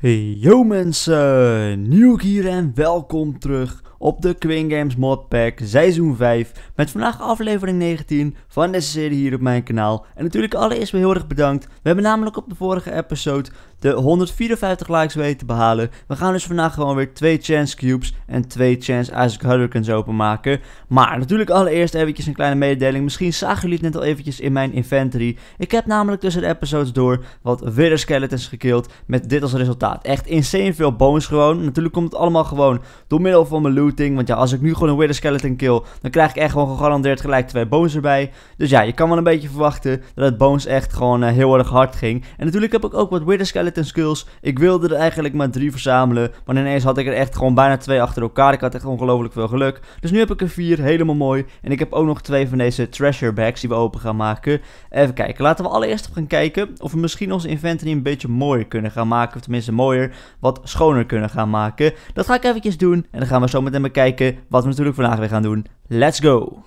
Hey yo mensen, Nieuw hier en welkom terug op de Queen Games Modpack seizoen 5. Met vandaag aflevering 19 van deze serie hier op mijn kanaal. En natuurlijk allereerst weer heel erg bedankt. We hebben namelijk op de vorige episode de 154 likes weten te behalen. We gaan dus vandaag gewoon weer twee Chance Cubes en twee Chance Isaac Hurricanes openmaken. Maar natuurlijk allereerst eventjes een kleine mededeling. Misschien zagen jullie het net al eventjes in mijn inventory. Ik heb namelijk tussen de episodes door wat Wither Skeletons gekild met dit als resultaat. Echt insane veel bones gewoon. Natuurlijk komt het allemaal gewoon door middel van mijn loot want ja, als ik nu gewoon een Wither Skeleton kill, dan krijg ik echt gewoon gegarandeerd gelijk twee bones erbij. Dus ja, je kan wel een beetje verwachten dat het bones echt gewoon eh, heel erg hard ging. En natuurlijk heb ik ook wat Wither Skeleton skills. Ik wilde er eigenlijk maar drie verzamelen. Maar ineens had ik er echt gewoon bijna twee achter elkaar. Ik had echt ongelooflijk veel geluk. Dus nu heb ik er vier, helemaal mooi. En ik heb ook nog twee van deze treasure bags die we open gaan maken. Even kijken, laten we allereerst op gaan kijken of we misschien onze inventory een beetje mooier kunnen gaan maken. Of tenminste mooier, wat schoner kunnen gaan maken. Dat ga ik eventjes doen en dan gaan we zo meteen en kijken wat we natuurlijk vandaag weer gaan doen. Let's go!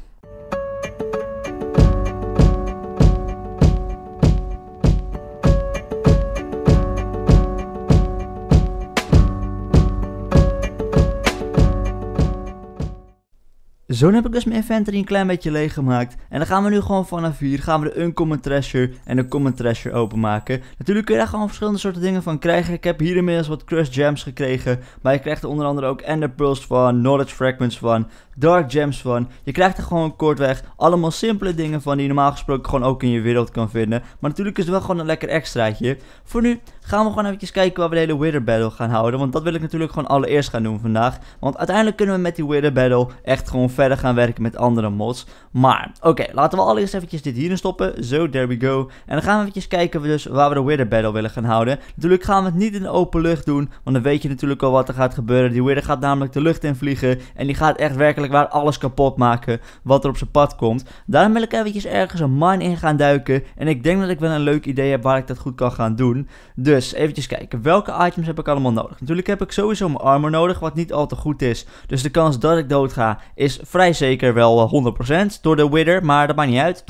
Zo heb ik dus mijn inventory een klein beetje leeg gemaakt. En dan gaan we nu gewoon vanaf hier gaan we de Uncommon Treasure en de Common Treasure openmaken. Natuurlijk kun je daar gewoon verschillende soorten dingen van krijgen. Ik heb hier inmiddels wat Crushed Gems gekregen. Maar je krijgt er onder andere ook Ender Pearls van, Knowledge Fragments van, Dark Gems van. Je krijgt er gewoon kortweg allemaal simpele dingen van die je normaal gesproken gewoon ook in je wereld kan vinden. Maar natuurlijk is het wel gewoon een lekker extraatje. Voor nu gaan we gewoon eventjes kijken waar we de hele Wither Battle gaan houden. Want dat wil ik natuurlijk gewoon allereerst gaan doen vandaag. Want uiteindelijk kunnen we met die Wither Battle echt gewoon verder gaan werken met andere mods. Maar, oké, laten we allereerst eventjes dit hierin stoppen. Zo, there we go. En dan gaan we eventjes kijken dus waar we de Wither Battle willen gaan houden. Natuurlijk gaan we het niet in de open lucht doen. Want dan weet je natuurlijk al wat er gaat gebeuren. Die Wither gaat namelijk de lucht in vliegen. En die gaat echt werkelijk waar alles kapot maken wat er op zijn pad komt. Daarom wil ik eventjes ergens een mine in gaan duiken. En ik denk dat ik wel een leuk idee heb waar ik dat goed kan gaan doen. Dus dus eventjes kijken, welke items heb ik allemaal nodig? Natuurlijk heb ik sowieso mijn armor nodig, wat niet al te goed is. Dus de kans dat ik doodga is vrij zeker wel 100% eh, door de wither, maar dat maakt niet uit.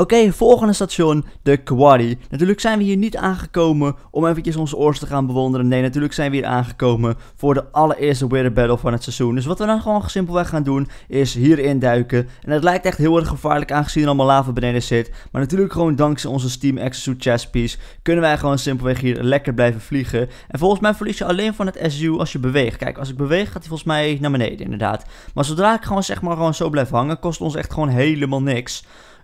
Oké, volgende station, de Quarry. Natuurlijk zijn we hier niet aangekomen om eventjes onze oors te gaan bewonderen. Nee, natuurlijk zijn we hier aangekomen voor de allereerste Wither Battle van het seizoen. Dus wat we dan gewoon simpelweg gaan doen, is hier induiken. En het lijkt echt heel erg gevaarlijk aangezien er allemaal lava beneden zit. Maar natuurlijk gewoon dankzij onze Steam Exosuit Chest Piece kunnen wij gewoon simpelweg hier lekker blijven vliegen. En volgens mij verlies je alleen van het SU als je beweegt. Kijk, als ik beweeg gaat hij volgens mij naar beneden inderdaad. Maar zodra ik gewoon zeg maar gewoon zo blijf hangen, kost ons echt gewoon helemaal niks.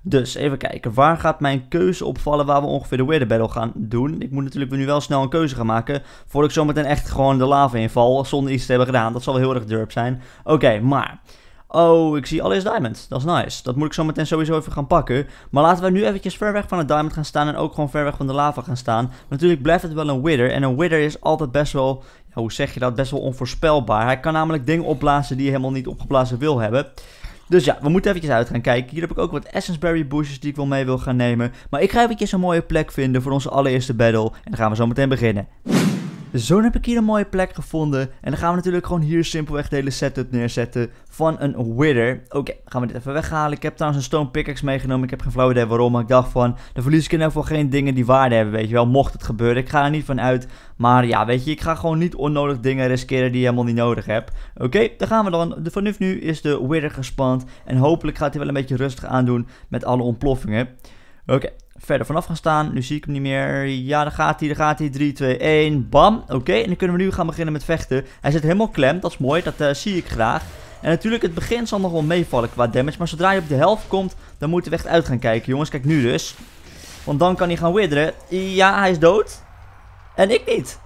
Dus even kijken, waar gaat mijn keuze opvallen waar we ongeveer de wither Battle gaan doen? Ik moet natuurlijk nu wel snel een keuze gaan maken, voordat ik zometeen echt gewoon de lava inval, zonder iets te hebben gedaan. Dat zal wel heel erg derp zijn. Oké, maar... Oh, ik zie alles diamond. Dat is nice. Dat moet ik zometeen sowieso even gaan pakken. Maar laten we nu eventjes ver weg van de diamond gaan staan en ook gewoon ver weg van de lava gaan staan. natuurlijk blijft het wel een wither. En een wither is altijd best wel, ja, hoe zeg je dat, best wel onvoorspelbaar. Hij kan namelijk dingen opblazen die je helemaal niet opgeblazen wil hebben. Dus ja, we moeten eventjes uit gaan kijken. Hier heb ik ook wat Essenceberry bushes die ik wel mee wil gaan nemen. Maar ik ga eventjes een mooie plek vinden voor onze allereerste battle. En dan gaan we zo meteen beginnen zo heb ik hier een mooie plek gevonden. En dan gaan we natuurlijk gewoon hier simpelweg de hele setup neerzetten van een wither. Oké, gaan we dit even weghalen. Ik heb trouwens een stone pickaxe meegenomen. Ik heb geen flauw idee waarom, maar ik dacht van... Dan verlies ik in ieder geval geen dingen die waarde hebben, weet je wel. Mocht het gebeuren, ik ga er niet van uit. Maar ja, weet je, ik ga gewoon niet onnodig dingen riskeren die je helemaal niet nodig hebt. Oké, okay, daar gaan we dan. De, vanaf nu is de wither gespand. En hopelijk gaat hij wel een beetje rustig aandoen met alle ontploffingen. Oké, verder vanaf gaan staan. Nu zie ik hem niet meer. Ja, daar gaat hij, daar gaat hij. 3, 2, 1. Bam. Oké, en dan kunnen we nu gaan beginnen met vechten. Hij zit helemaal klem, dat is mooi. Dat eh, zie ik graag. En natuurlijk, het begin zal nog wel meevallen qua damage. Maar zodra je op de helft komt, dan moet we echt uit gaan kijken, jongens. Kijk, nu dus. Want dan kan hij gaan witheren. Ja, hij is dood. En ik niet.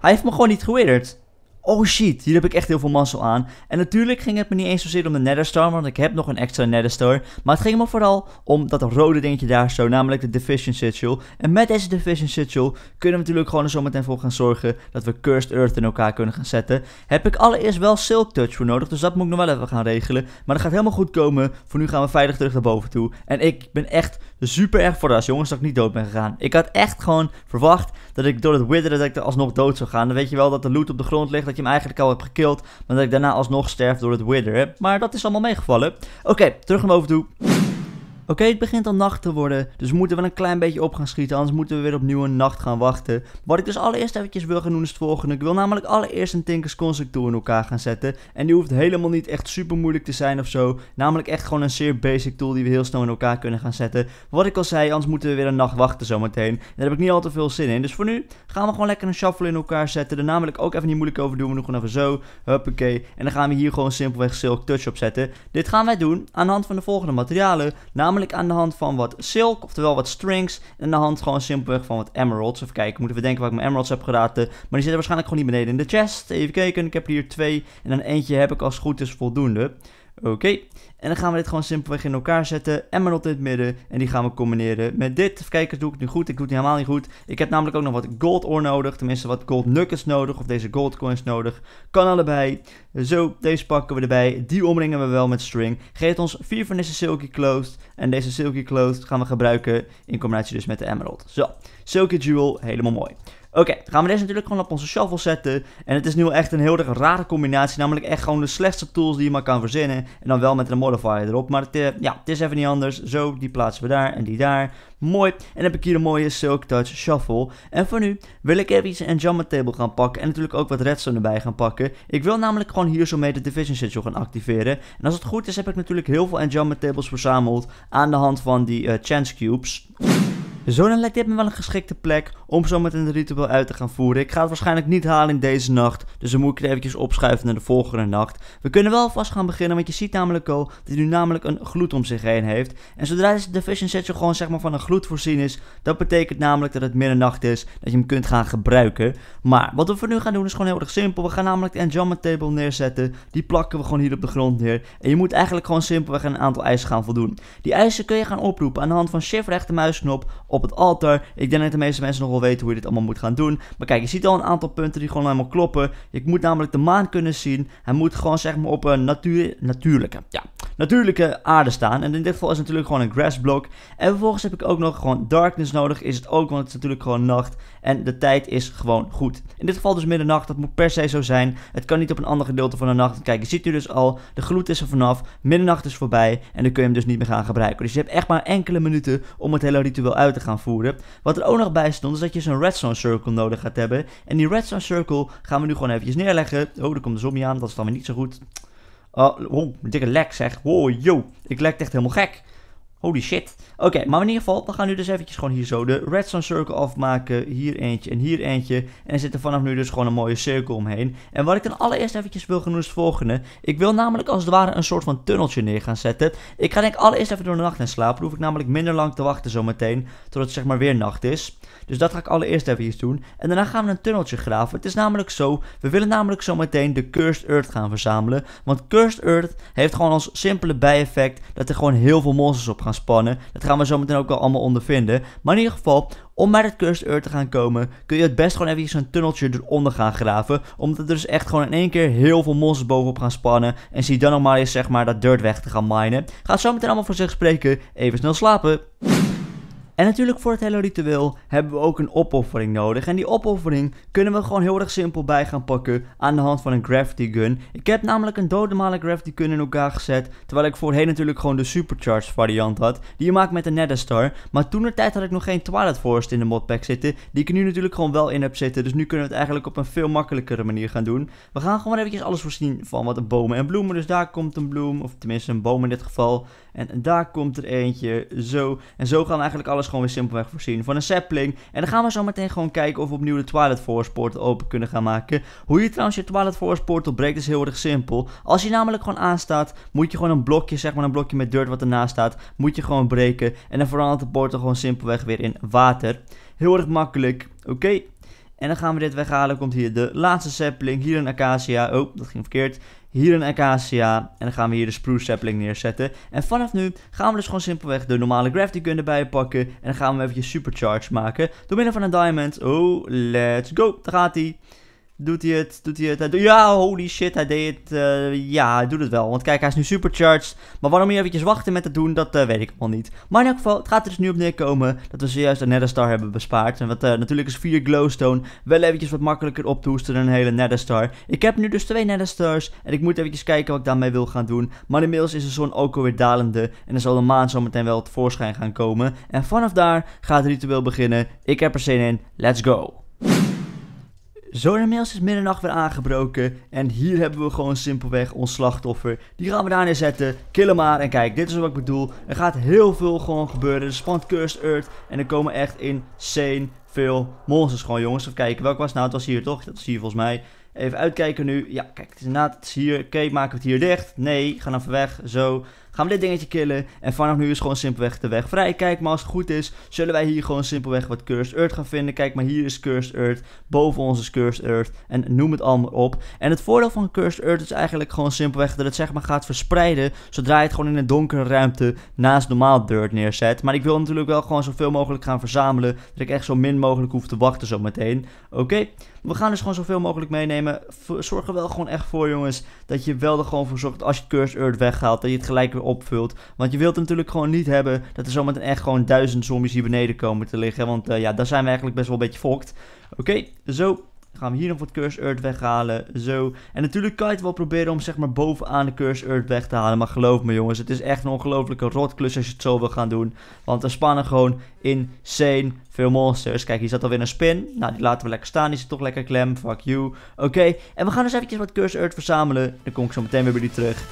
Hij heeft me gewoon niet gewidderd oh shit, hier heb ik echt heel veel mazzel aan. En natuurlijk ging het me niet eens zozeer om de Netherstorm, want ik heb nog een extra Netherstorm. Maar het ging me vooral om dat rode dingetje daar zo, namelijk de Division Sigil. En met deze Division Sigil kunnen we natuurlijk gewoon er zometeen voor gaan zorgen dat we Cursed Earth in elkaar kunnen gaan zetten. Heb ik allereerst wel Silk Touch voor nodig, dus dat moet ik nog wel even gaan regelen. Maar dat gaat helemaal goed komen. Voor nu gaan we veilig terug naar boven toe. En ik ben echt super erg voor de als jongens, dat ik niet dood ben gegaan. Ik had echt gewoon verwacht dat ik door het wither dat ik er alsnog dood zou gaan. Dan weet je wel dat de loot op de grond ligt, dat je hem eigenlijk al hebt gekild. Maar dat ik daarna alsnog sterf door het wither. Maar dat is allemaal meegevallen. Oké, terug naar boven toe. Oké, het begint al nacht te worden, dus we moeten wel een klein beetje op gaan schieten, anders moeten we weer opnieuw een nacht gaan wachten. Wat ik dus allereerst eventjes wil gaan doen is het volgende. Ik wil namelijk allereerst een Tinkers Constructor in elkaar gaan zetten. En die hoeft helemaal niet echt super moeilijk te zijn of zo. Namelijk echt gewoon een zeer basic tool die we heel snel in elkaar kunnen gaan zetten. Wat ik al zei, anders moeten we weer een nacht wachten zometeen. En daar heb ik niet al te veel zin in. Dus voor nu gaan we gewoon lekker een shuffle in elkaar zetten. Daar namelijk ook even niet moeilijk over doen. We doen gewoon even zo. Huppakee. En dan gaan we hier gewoon simpelweg Silk Touch op zetten. Dit gaan wij doen aan de hand van de volgende materialen. Namelijk Namelijk aan de hand van wat silk, oftewel wat strings. En aan de hand gewoon simpelweg van wat emeralds. Even kijken, moeten we denken waar ik mijn emeralds heb geraten. Maar die zitten waarschijnlijk gewoon niet beneden in de chest. Even kijken, ik heb hier twee. En dan eentje heb ik als het goed is voldoende. Oké, en dan gaan we dit gewoon simpelweg in elkaar zetten. Emerald in het midden. En die gaan we combineren met dit. Even kijken, doe ik het nu goed? Ik doe het helemaal niet goed. Ik heb namelijk ook nog wat gold ore nodig. Tenminste, wat gold nuggets nodig. Of deze gold coins nodig. Kan allebei. Zo, deze pakken we erbij. Die omringen we wel met string. Geeft ons vier van deze silky clothes. En deze silky clothes gaan we gebruiken in combinatie dus met de emerald. Zo, silky jewel. Helemaal mooi. Oké, dan gaan we deze natuurlijk gewoon op onze shovel zetten. En het is nu echt een heel erg rare combinatie. Namelijk echt gewoon de slechtste tools die je maar kan verzinnen. En dan wel met een modifier erop. Maar het, eh, ja, het is even niet anders. Zo, die plaatsen we daar en die daar. Mooi. En dan heb ik hier een mooie Silk Touch Shuffle. En voor nu wil ik even iets en Jumper Table gaan pakken. En natuurlijk ook wat redstone erbij gaan pakken. Ik wil namelijk gewoon hier zo mee de Division Schedule gaan activeren. En als het goed is heb ik natuurlijk heel veel Enjambment Tables verzameld. Aan de hand van die eh, Chance Cubes dan lijkt dit me wel een geschikte plek om zo met de ritueel uit te gaan voeren. Ik ga het waarschijnlijk niet halen in deze nacht, dus dan moet ik het eventjes opschuiven naar de volgende nacht. We kunnen wel vast gaan beginnen, want je ziet namelijk al dat hij nu namelijk een gloed om zich heen heeft. En zodra deze Division setje gewoon zeg maar van een gloed voorzien is, dat betekent namelijk dat het middernacht is, dat je hem kunt gaan gebruiken. Maar wat we voor nu gaan doen is gewoon heel erg simpel. We gaan namelijk de enjambment table neerzetten, die plakken we gewoon hier op de grond neer. En je moet eigenlijk gewoon simpelweg een aantal eisen gaan voldoen. Die eisen kun je gaan oproepen aan de hand van shift rechtermuisknop op het altaar. Ik denk dat de meeste mensen nog wel weten hoe je dit allemaal moet gaan doen. Maar kijk, je ziet al een aantal punten die gewoon helemaal kloppen. Ik moet namelijk de maan kunnen zien. Hij moet gewoon zeg maar op een natuur, natuurlijke, ja, natuurlijke aarde staan. En in dit geval is het natuurlijk gewoon een grass block. En vervolgens heb ik ook nog gewoon darkness nodig. Is het ook, want het is natuurlijk gewoon nacht. En de tijd is gewoon goed. In dit geval dus middernacht. Dat moet per se zo zijn. Het kan niet op een ander gedeelte van de nacht. Kijk, je ziet nu dus al. De gloed is er vanaf. Middernacht is voorbij. En dan kun je hem dus niet meer gaan gebruiken. Dus je hebt echt maar enkele minuten om het hele ritueel uit te gaan voeren. Wat er ook nog bij stond is dat je zo'n redstone circle nodig gaat hebben. En die redstone circle gaan we nu gewoon eventjes neerleggen. Oh, er komt een zombie aan, dat is dan weer niet zo goed. Oh, oh dikke lek zeg. Oh, yo. Ik lek echt helemaal gek. Holy shit. Oké, maar in ieder geval, dan gaan we nu dus eventjes gewoon hier zo de redstone circle afmaken. Hier eentje en hier eentje. En er vanaf nu dus gewoon een mooie cirkel omheen. En wat ik dan allereerst eventjes wil gaan doen is het volgende. Ik wil namelijk als het ware een soort van tunneltje neer gaan zetten. Ik ga denk ik allereerst even door de nacht en slapen. Dan hoef ik namelijk minder lang te wachten zometeen. Totdat het zeg maar weer nacht is. Dus dat ga ik allereerst eventjes doen. En daarna gaan we een tunneltje graven. Het is namelijk zo, we willen namelijk zometeen de Cursed Earth gaan verzamelen. Want Cursed Earth heeft gewoon als simpele bijeffect dat er gewoon heel veel monsters op gaan spannen. Dat gaan we zo meteen ook wel allemaal ondervinden. Maar in ieder geval, om bij dat Cursed Earth te gaan komen, kun je het best gewoon even zo'n tunneltje eronder gaan graven. Omdat er dus echt gewoon in één keer heel veel monsters bovenop gaan spannen. En zie dan nog maar eens zeg maar dat dirt weg te gaan minen. Gaat zo meteen allemaal voor zich spreken. Even snel slapen. En natuurlijk voor het hele ritueel hebben we ook een opoffering nodig. En die opoffering kunnen we gewoon heel erg simpel bij gaan pakken aan de hand van een gravity gun. Ik heb namelijk een doodnormale gravity gun in elkaar gezet. Terwijl ik voorheen natuurlijk gewoon de supercharged variant had. Die je maakt met de Netherstar. Maar toen de tijd had ik nog geen Twilight Forest in de modpack zitten. Die ik nu natuurlijk gewoon wel in heb zitten. Dus nu kunnen we het eigenlijk op een veel makkelijkere manier gaan doen. We gaan gewoon eventjes alles voorzien van wat bomen en bloemen. Dus daar komt een bloem. Of tenminste een boom in dit geval. En daar komt er eentje. Zo. En zo gaan we eigenlijk alles gewoon weer simpelweg voorzien van een sapling. En dan gaan we zo meteen gewoon kijken of we opnieuw de Twilight Force portal open kunnen gaan maken. Hoe je trouwens je Twilight Force portal breekt is heel erg simpel. Als je namelijk gewoon aanstaat, moet je gewoon een blokje, zeg maar een blokje met dirt wat ernaast staat, moet je gewoon breken. En dan verandert de portal gewoon simpelweg weer in water. Heel erg makkelijk. Oké. En dan gaan we dit weghalen. Komt hier de laatste sapling. Hier een acacia. Oh, dat ging verkeerd. Hier een acacia. En dan gaan we hier de spruce sapling neerzetten. En vanaf nu gaan we dus gewoon simpelweg de normale gravity kunnen erbij pakken. En dan gaan we eventjes supercharge maken. Door middel van een diamond. Oh, let's go. Daar gaat hij. Doet hij het? Doet hij het? ja, holy shit, hij deed het. Eh, ja, hij doet het wel. Want kijk, hij is nu supercharged. Maar waarom hier eventjes wachten met het doen, dat eh, weet ik allemaal niet. Maar in elk geval, het gaat er dus nu op neerkomen dat we zojuist een Nether hebben bespaard. En wat, eh, natuurlijk is vier Glowstone wel eventjes wat makkelijker op te hoesten dan een hele Nether Ik heb nu dus twee Nether en ik moet eventjes kijken wat ik daarmee wil gaan doen. Maar inmiddels is de zon ook alweer dalende en dan zal de maan zometeen wel tevoorschijn gaan komen. En vanaf daar gaat het ritueel beginnen. Ik heb er zin in. Let's go! Zo inmiddels is middernacht weer aangebroken en hier hebben we gewoon simpelweg ons slachtoffer. Die gaan we daar neerzetten, killen maar en kijk, dit is wat ik bedoel. Er gaat heel veel gewoon gebeuren, er spant Cursed Earth en er komen echt insane veel monsters gewoon jongens. Even kijken, welk was nou? Het was hier toch? Dat is hier volgens mij. Even uitkijken nu. Ja, kijk, het is inderdaad, het is hier. Oké, maken we het hier dicht? Nee, ga dan even weg. Zo. Gaan we dit dingetje killen. En vanaf nu is gewoon simpelweg de weg vrij. Kijk maar als het goed is, zullen wij hier gewoon simpelweg wat Cursed Earth gaan vinden. Kijk maar hier is Cursed Earth. Boven ons is Cursed Earth. En noem het allemaal op. En het voordeel van Cursed Earth is eigenlijk gewoon simpelweg dat het zeg maar gaat verspreiden. Zodra je het gewoon in een donkere ruimte naast normaal dirt neerzet. Maar ik wil natuurlijk wel gewoon zoveel mogelijk gaan verzamelen. Dat ik echt zo min mogelijk hoef te wachten zo meteen. Oké. We gaan dus gewoon zoveel mogelijk meenemen. Zorg er wel gewoon echt voor, jongens. Dat je wel er gewoon voor zorgt. Als je Cursed Earth weghaalt. Dat je het gelijk weer opvult. Want je wilt natuurlijk gewoon niet hebben dat er zometeen echt gewoon duizend zombies hier beneden komen te liggen. Want eh, ja, daar zijn we eigenlijk best wel een beetje fokt. Oké, zo gaan we hier nog wat Curse Earth weghalen. Zo. En natuurlijk kan je het wel proberen om zeg maar bovenaan de Curse Earth weg te halen. Maar geloof me jongens, het is echt een ongelofelijke rotklus als je het zo wil gaan doen. Want er spannen gewoon insane veel monsters. Kijk, hier zat alweer een spin. Nou, die laten we lekker staan. Die zit toch lekker klem. Fuck you. Oké, en we gaan dus eventjes wat Curse Earth verzamelen. Dan kom ik zo meteen weer bij die terug.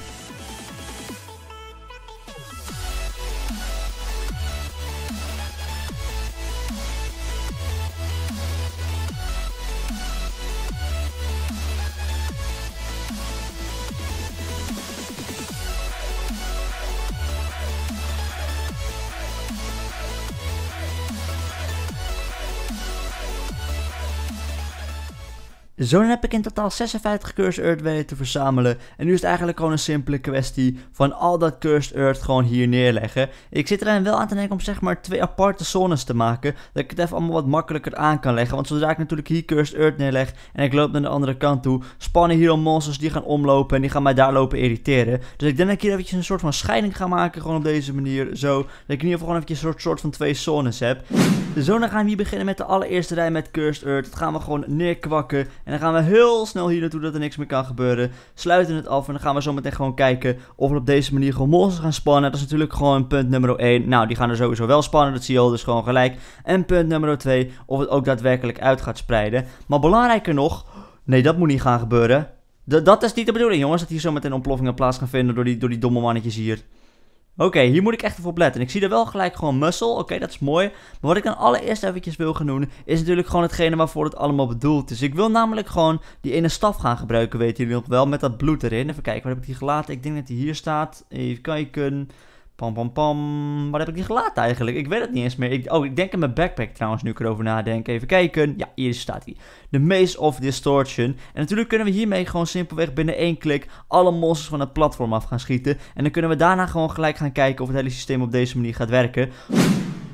Zo heb ik in totaal 56 Cursed Earth weten te verzamelen. En nu is het eigenlijk gewoon een simpele kwestie van al dat Cursed Earth gewoon hier neerleggen. Ik zit er wel aan te denken om zeg maar twee aparte zones te maken. Dat ik het even allemaal wat makkelijker aan kan leggen. Want zodra ik natuurlijk hier Cursed Earth neerleg en ik loop naar de andere kant toe, spannen hier al monsters die gaan omlopen en die gaan mij daar lopen irriteren. Dus ik denk dat ik hier eventjes een soort van scheiding ga maken gewoon op deze manier. Zo, dat ik in ieder geval gewoon eventjes een soort, soort van twee zones heb. De zone gaan we hier beginnen met de allereerste rij met Cursed Earth. Dat gaan we gewoon neerkwakken en en dan gaan we heel snel hier naartoe dat er niks meer kan gebeuren. Sluiten het af en dan gaan we zo meteen gewoon kijken of we op deze manier gewoon monsters gaan spannen. Dat is natuurlijk gewoon punt nummer 1. Nou, die gaan er sowieso wel spannen, dat zie je al dus gewoon gelijk. En punt nummer 2, of het ook daadwerkelijk uit gaat spreiden. Maar belangrijker nog, nee dat moet niet gaan gebeuren. dat is niet de bedoeling jongens, dat hier zo meteen ontploffingen plaats gaan vinden door die, door die domme mannetjes hier. Oké, hier moet ik echt even op letten. Ik zie er wel gelijk gewoon muscle. Oké, dat is mooi. Maar wat ik dan allereerst eventjes wil gaan doen, is natuurlijk gewoon hetgene waarvoor het allemaal bedoeld is. Ik wil namelijk gewoon die ene staf gaan gebruiken, weten jullie nog wel, met dat bloed erin. Even kijken, waar heb ik die gelaten? Ik denk dat die hier staat. Even kijken. Pam, pam, pam. Waar heb ik die gelaten eigenlijk? Ik weet het niet eens meer. Ik, oh, ik denk in mijn backpack trouwens, nu ik erover nadenk. Even kijken. Ja, hier staat hij. De Maze of Distortion. En natuurlijk kunnen we hiermee gewoon simpelweg binnen één klik alle monsters van het platform af gaan schieten. En dan kunnen we daarna gewoon gelijk gaan kijken of het hele systeem op deze manier gaat werken.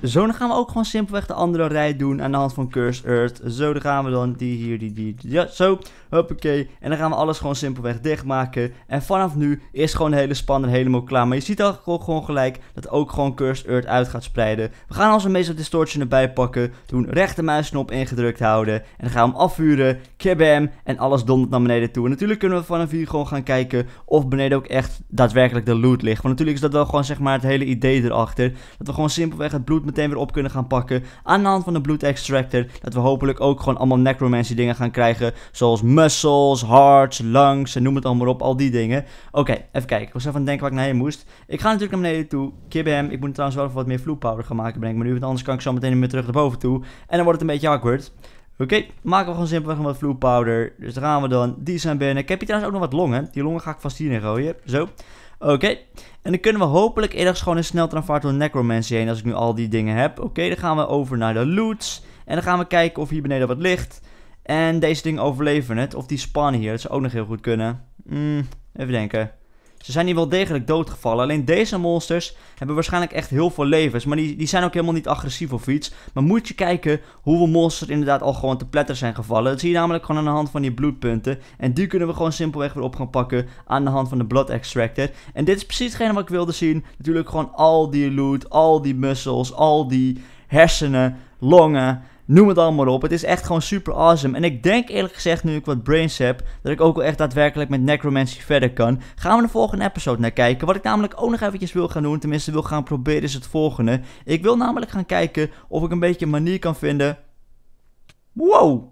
Zo, dan gaan we ook gewoon simpelweg de andere rij doen aan de hand van Curse Earth. Zo, dan gaan we dan die hier, die, die, ja, zo. Hoppakee. En dan gaan we alles gewoon simpelweg dichtmaken. En vanaf nu is gewoon de hele spanner helemaal klaar. Maar je ziet al gewoon gelijk dat ook gewoon Curse Earth uit gaat spreiden. We gaan onze meestal distortion erbij pakken. Doen rechter muisknop ingedrukt houden. En dan gaan we hem afvuren. Kabam. En alles dondert naar beneden toe. En natuurlijk kunnen we vanaf hier gewoon gaan kijken of beneden ook echt daadwerkelijk de loot ligt. Want natuurlijk is dat wel gewoon zeg maar het hele idee erachter. Dat we gewoon simpelweg het bloed meteen weer op kunnen gaan pakken. Aan de hand van de bloed extractor. Dat we hopelijk ook gewoon allemaal necromancy dingen gaan krijgen. Zoals muscles, hearts, lungs en noem het allemaal op. Al die dingen. Oké, even kijken. Ik was even aan het denken waar ik naar heen moest. Ik ga natuurlijk naar beneden toe. Kibben. Ik moet trouwens wel wat meer vloed gaan maken, Ben ik me nu. Want anders kan ik zo meteen weer terug naar boven toe. En dan wordt het een beetje awkward. Oké, maken we gewoon simpelweg wat vloeipowder. Dus daar gaan we dan. Die zijn binnen. Ik heb hier trouwens ook nog wat longen. Die longen ga ik vast hierin gooien. Zo. Oké. En dan kunnen we hopelijk ergens gewoon een sneltreinvaart door Necromancy heen als ik nu al die dingen heb. Oké, dan gaan we over naar de loots. En dan gaan we kijken of hier beneden wat ligt. En deze dingen overleven het. Of die spannen hier, dat zou ook nog heel goed kunnen. Mm, even denken. Ze zijn hier wel degelijk doodgevallen. Alleen deze monsters hebben waarschijnlijk echt heel veel levens. Maar die, die zijn ook helemaal niet agressief of iets. Maar moet je kijken hoeveel monsters inderdaad al gewoon te pletter zijn gevallen. Dat zie je namelijk gewoon aan de hand van die bloedpunten. En die kunnen we gewoon simpelweg weer op gaan pakken aan de hand van de blood extractor. En dit is precies hetgene wat ik wilde zien. Natuurlijk gewoon al die loot, al die muscles, al die hersenen, longen Noem het allemaal op. Het is echt gewoon super awesome. En ik denk eerlijk gezegd, nu ik wat brains heb, dat ik ook wel echt daadwerkelijk met Necromancy verder kan. Gaan we de volgende episode naar kijken. Wat ik namelijk ook nog eventjes wil gaan doen, tenminste wil gaan proberen, is het volgende. Ik wil namelijk gaan kijken of ik een beetje een manier kan vinden... Wow!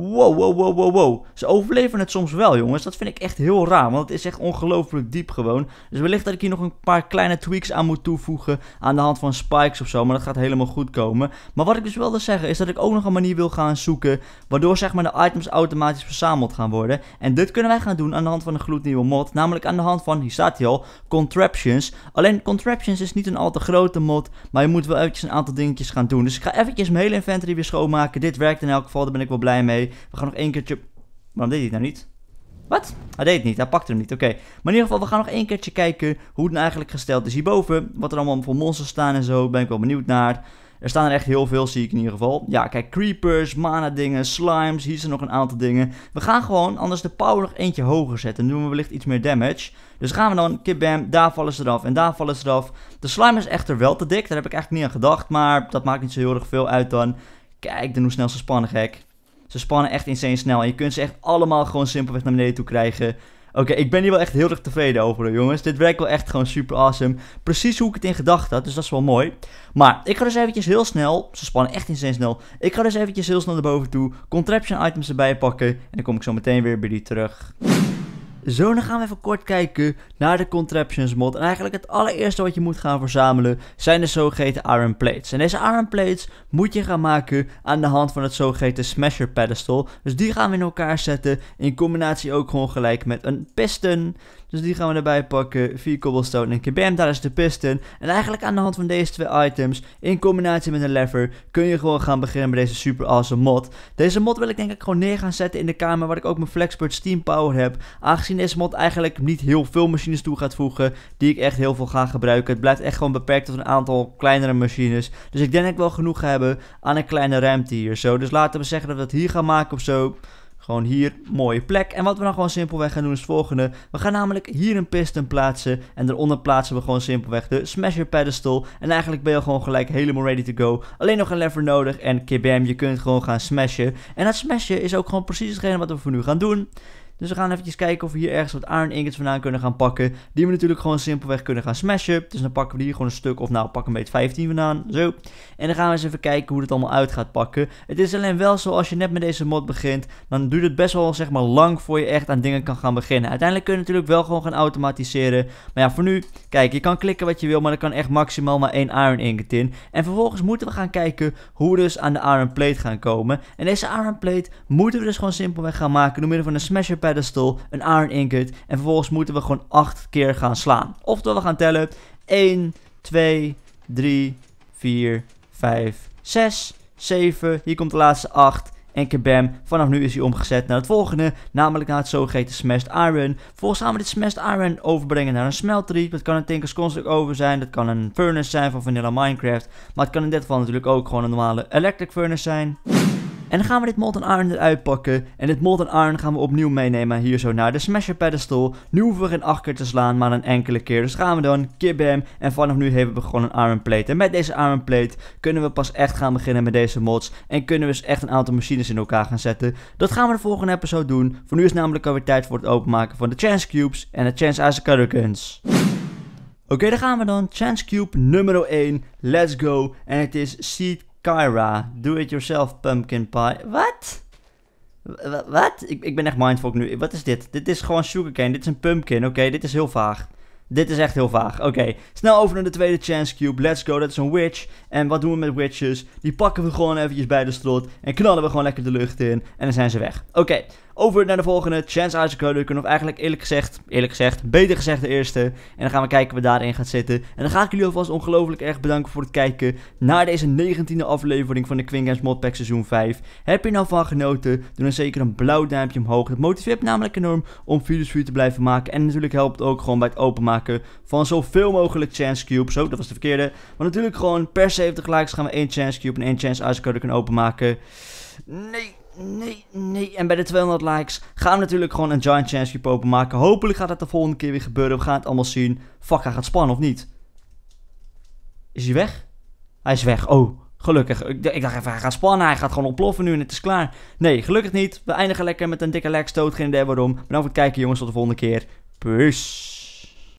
Wow, wow, wow, wow, wow. Ze overleven het soms wel, jongens. Dat vind ik echt heel raar, want het is echt ongelooflijk diep gewoon. Dus wellicht dat ik hier nog een paar kleine tweaks aan moet toevoegen aan de hand van spikes of zo, maar dat gaat helemaal goed komen. Maar wat ik dus wilde zeggen is dat ik ook nog een manier wil gaan zoeken waardoor zeg maar de items automatisch verzameld gaan worden. En dit kunnen wij gaan doen aan de hand van een gloednieuwe mod, namelijk aan de hand van, hier staat hij al, Contraptions. Alleen Contraptions is niet een al te grote mod, maar je moet wel eventjes een aantal dingetjes gaan doen. Dus ik ga eventjes mijn hele inventory weer schoonmaken. Dit werkt in elk geval, daar ben ik wel blij mee we gaan nog één keertje... Waarom deed hij het nou niet? Wat? Hij deed het niet, hij pakte hem niet, oké. Maar in ieder geval, we gaan nog één keertje kijken hoe het nou eigenlijk gesteld is hierboven. Wat er allemaal voor monsters staan en zo, ben ik wel benieuwd naar. Er staan er echt heel veel, zie ik in ieder geval. Ja, kijk, creepers, mana dingen, slimes, hier zijn nog een aantal dingen. We gaan gewoon anders de power nog eentje hoger zetten. Dan doen we wellicht iets meer damage. Dus gaan we dan, kibbam, daar vallen ze eraf en daar vallen ze eraf. De slime is echter wel te dik, daar heb ik eigenlijk niet aan gedacht. Maar dat maakt niet zo heel erg veel uit dan. Kijk dan hoe snel ze spannen, gek. Ze spannen echt insane snel. En je kunt ze echt allemaal gewoon simpelweg naar beneden toe krijgen. Oké, ik ben hier wel echt heel erg tevreden over, jongens. Dit werkt wel echt gewoon super awesome. Precies hoe ik het in gedachten had, dus dat is wel mooi. Maar ik ga dus eventjes heel snel, ze spannen echt insane snel. Ik ga dus eventjes heel snel naar boven toe, contraption items erbij pakken. En dan kom ik zo meteen weer bij die terug. Zo, dan gaan we even kort kijken naar de Contraptions mod. En eigenlijk het allereerste wat je moet gaan verzamelen zijn de zogeheten Iron Plates. En deze Iron Plates moet je gaan maken aan de hand van het zogeheten Smasher Pedestal. Dus die gaan we in elkaar zetten in combinatie ook gewoon gelijk met een piston. Dus die gaan we erbij pakken. 4 cobblestone en bam daar is de piston. En eigenlijk aan de hand van deze twee items, in combinatie met een lever, kun je gewoon gaan beginnen met deze super awesome mod. Deze mod wil ik denk ik gewoon neer gaan zetten in de kamer waar ik ook mijn Flexbird Steam Power heb. Aangezien deze mod eigenlijk niet heel veel machines toe gaat voegen, die ik echt heel veel ga gebruiken. Het blijft echt gewoon beperkt tot een aantal kleinere machines. Dus ik denk dat ik wel genoeg ga hebben aan een kleine ruimte hier zo. Dus laten we zeggen dat we het hier gaan maken of zo. Gewoon hier, mooie plek. En wat we dan gewoon simpelweg gaan doen is het volgende. We gaan namelijk hier een piston plaatsen. En daaronder plaatsen we gewoon simpelweg de smasher pedestal. En eigenlijk ben je gewoon gelijk helemaal ready to go. Alleen nog een lever nodig en kibam, je kunt gewoon gaan smashen. En dat smashen is ook gewoon precies hetgene wat we voor nu gaan doen. Dus we gaan eventjes kijken of we hier ergens wat iron ingots vandaan kunnen gaan pakken. Die we natuurlijk gewoon simpelweg kunnen gaan smashen. Dus dan pakken we hier gewoon een stuk of nou pakken een beetje 15 vandaan. Zo. En dan gaan we eens even kijken hoe het allemaal uit gaat pakken. Het is alleen wel zo als je net met deze mod begint. Dan duurt het best wel zeg maar lang voor je echt aan dingen kan gaan beginnen. Uiteindelijk kun je natuurlijk wel gewoon gaan automatiseren. Maar ja voor nu. Kijk je kan klikken wat je wil. Maar er kan echt maximaal maar één iron ingot in. En vervolgens moeten we gaan kijken hoe we dus aan de iron plate gaan komen. En deze iron plate moeten we dus gewoon simpelweg gaan maken. Door middel van een smasher pedestal, een iron ingot. En vervolgens moeten we gewoon 8 keer gaan slaan. Oftewel we gaan tellen 1, 2, 3, 4, 5, 6, 7. Hier komt de laatste 8. En kabam, vanaf nu is hij omgezet naar het volgende, namelijk naar het zogeheten Smashed Iron. Volgens gaan we dit Smashed Iron overbrengen naar een smeltery. Dat kan een Tinkers Construct over zijn, dat kan een furnace zijn van Vanilla Minecraft. Maar het kan in dit geval natuurlijk ook gewoon een normale Electric Furnace zijn. En dan gaan we dit Molten Iron eruit pakken. En dit Molten Iron gaan we opnieuw meenemen hier zo naar de Smasher Pedestal. Nu hoeven we geen 8 keer te slaan, maar een enkele keer. Dus gaan we dan, kibam. En vanaf nu hebben we gewoon een Iron Plate. En met deze Iron Plate kunnen we pas echt gaan beginnen met deze mods. En kunnen we dus echt een aantal machines in elkaar gaan zetten. Dat gaan we de volgende episode doen. Voor nu is namelijk alweer tijd voor het openmaken van de Chance Cubes en de Chance Icicurricans. Oké, okay, daar gaan we dan. Chance Cube nummer 1. Let's go. En het is Seed Kyra, do-it-yourself pumpkin pie. Wat? Wat? Ik, ik ben echt mindful nu. Wat is dit? Dit is gewoon sugarcane. Dit is een pumpkin. Oké, dit is heel vaag. Dit is echt heel vaag. Oké, snel over naar de tweede chance cube. Let's go, dat is een witch. En wat doen we met witches? Die pakken we gewoon eventjes bij de slot. En knallen we gewoon lekker de lucht in. En dan zijn ze weg. Oké, over naar de volgende, Chance Isaac kunnen Of eigenlijk eerlijk gezegd, eerlijk gezegd, beter gezegd de eerste. En dan gaan we kijken wat daarin gaat zitten. En dan ga ik jullie alvast ongelooflijk erg bedanken voor het kijken naar deze 19e aflevering van de Queen Games Modpack seizoen 5. Heb je nou van genoten? Doe dan zeker een blauw duimpje omhoog. Dat motiveert namelijk enorm om video's voor je te blijven maken. En natuurlijk helpt het ook gewoon bij het openmaken van zoveel mogelijk Chance Cubes. Zo, dat was de verkeerde. Maar natuurlijk gewoon per 70 likes gaan we één Chance Cube en één Chance Isaac kunnen openmaken. Nee nee, nee. En bij de 200 likes gaan we natuurlijk gewoon een Giant Chance open maken. Hopelijk gaat dat de volgende keer weer gebeuren. We gaan het allemaal zien. Fuck, hij gaat spannen of niet? Is hij weg? Hij is weg. Oh, gelukkig. Ik, dacht even, hij gaat spannen. Hij gaat gewoon ontploffen nu en het is klaar. Nee, gelukkig niet. We eindigen lekker met een dikke lekstoot. Geen idee waarom. Bedankt voor het kijken jongens. Tot de volgende keer. Peace.